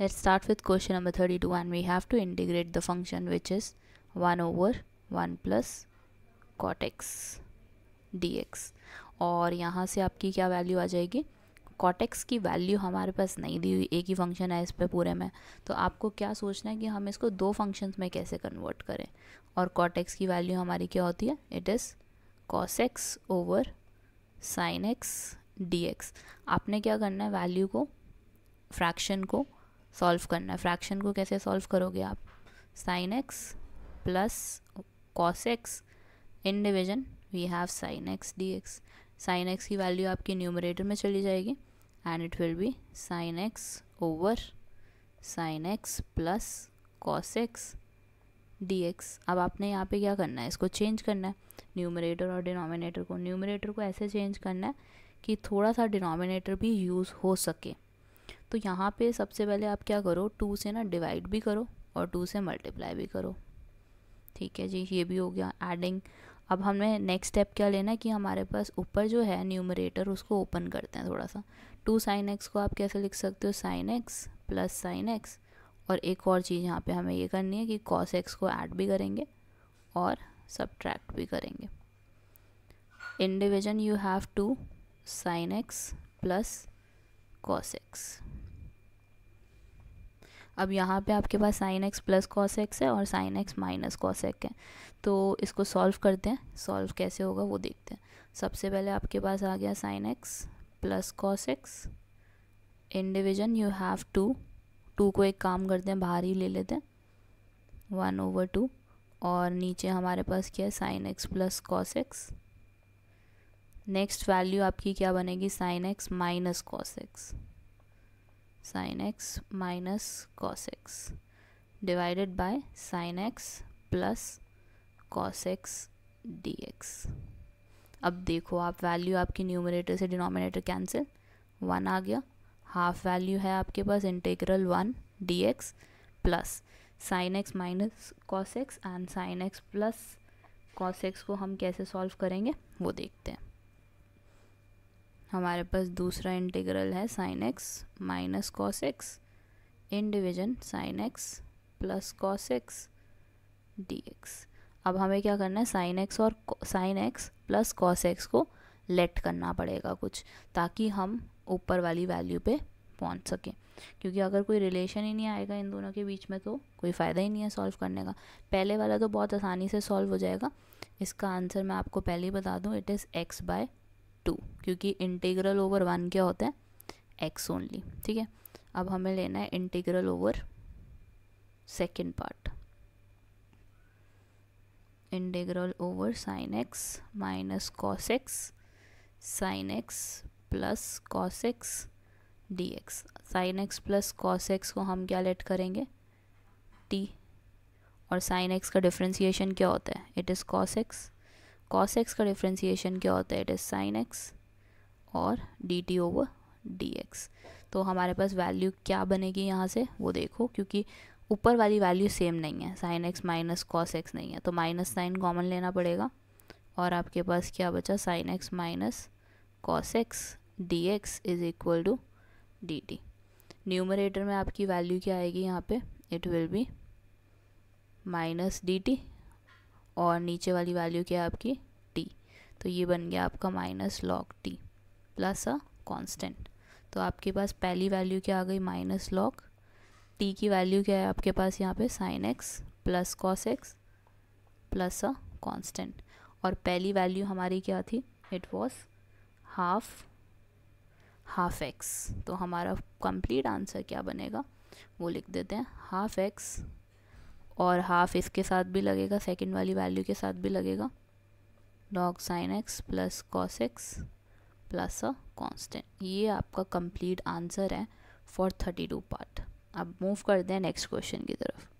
Let's start with question number 32 and we have to integrate the function which is 1 over 1 plus cot x dx और यहाँ से आपकी क्या value आ जाएगी cortex की वैल्यू हमारे पास नहीं दी हुई एक ही फंक्शन है इस पर पूरे में तो आपको क्या सोचना है कि हम इसको दो फंक्शंस में कैसे कन्वर्ट करें और कॉटेक्स की वैल्यू हमारी क्या होती है it is cos x over sine x d x आपने क्या करना है वैल्यू को फ्रैक्शन को सॉल्व करना है फ्रैक्शन को कैसे सॉल्व करोगे आप sine x plus cos x in division we have sine x d x sine x की वैल्यू आपकी न्यूमरेटर में चली जाएगी and it will be sine x over sine x plus cos x d x अब आपने यहाँ पे क्या करना है इसको चेंज करना है न्यूमरेटर और डिनोमिनेटर को न्यूमरेटर को ऐसे चेंज करना है कि थोड़ा सा डिनोमिनेटर भी यूज़ हो सके तो यहाँ पे सबसे पहले आप क्या करो टू से ना डिवाइड भी करो और टू से मल्टीप्लाई भी करो ठीक है जी ये भी हो गया एडिंग अब हमें नेक्स्ट स्टेप क्या लेना है कि हमारे पास ऊपर जो है न्यूमरेटर उसको ओपन करते हैं थोड़ा सा टू साइन एक्स को आप कैसे लिख सकते हो sine x plus sine x और एक और चीज़ यहाँ पे हमें ये करनी है कि कॉस एक्स को ऐड भी करेंगे और सब्ट्रैक्ट भी करेंगे in division you have to sine x plus cos x अब यहाँ पे आपके पास sine x plus cos x है और sine x minus cos x है तो इसको सॉल्व करते हैं सॉल्व कैसे होगा वो देखते हैं सबसे पहले आपके पास आ गया sine x plus cos x in division you have to two को एक काम करते हैं बाहर ही ले लेते हैं वन ओवर टू और नीचे हमारे पास क्या है sine x plus cos x next value आपकी क्या बनेगी sine x minus cos x sine x minus cos x divided by sine x plus cos x d x अब देखो आप वैल्यू आपकी न्यूमरेटर से डिनोमिनेटर कैंसिल वन आ गया half value है आपके पास integral one d x plus sine x minus cos x and sine x plus cos x को हम कैसे सॉल्व करेंगे वो देखते हैं हमारे पास दूसरा इंटीग्रल है sine x minus cos x in division sine x plus cos x d x अब हमें क्या करना है साइन एक्स और sine x plus cos x को लेट करना पड़ेगा कुछ ताकि हम ऊपर वाली वैल्यू पे पहुंच सकें क्योंकि अगर कोई रिलेशन ही नहीं आएगा इन दोनों के बीच में तो कोई फ़ायदा ही नहीं है सॉल्व करने का पहले वाला तो बहुत आसानी से सॉल्व हो जाएगा इसका आंसर मैं आपको पहले ही बता दूं it is x by two क्योंकि इंटीग्रल ओवर वन क्या होता है एक्स ओनली ठीक है अब हमें लेना है integral over second part integral over sine x minus cos x sine x plus cos x d x sine x plus cos x को हम क्या लेट करेंगे टी और साइन एक्स का डिफ्रेंसीशन क्या होता है it is cos x cos x का डिफ्रेंसीशन क्या होता है इट इज़ साइन एक्स और d t over d x तो हमारे पास वैल्यू क्या बनेगी यहाँ से वो देखो क्योंकि ऊपर वाली वैल्यू सेम नहीं है sine x minus cos x नहीं है तो माइनस साइन कॉमन लेना पड़ेगा और आपके पास क्या बचा sine x minus cos x d x is equal to d t numerator में आपकी वैल्यू क्या आएगी यहाँ पे it will be minus d t और नीचे वाली वैल्यू क्या है आपकी टी तो ये बन गया आपका minus log t plus a constant तो आपके पास पहली वैल्यू क्या आ गई माइनस लॉग टी की वैल्यू क्या है आपके पास यहाँ पे sine x plus cos x plus a constant और पहली वैल्यू हमारी क्या थी it was half half x तो हमारा कंप्लीट आंसर क्या बनेगा वो लिख देते हैं हाफ एक्स और हाफ इसके साथ भी लगेगा सेकंड वाली वैल्यू के साथ भी लगेगा log sine x plus cos x plus a constant ये आपका कंप्लीट आंसर है फॉर थर्टी टू पार्ट अब मूव करते हैं नेक्स्ट क्वेश्चन की तरफ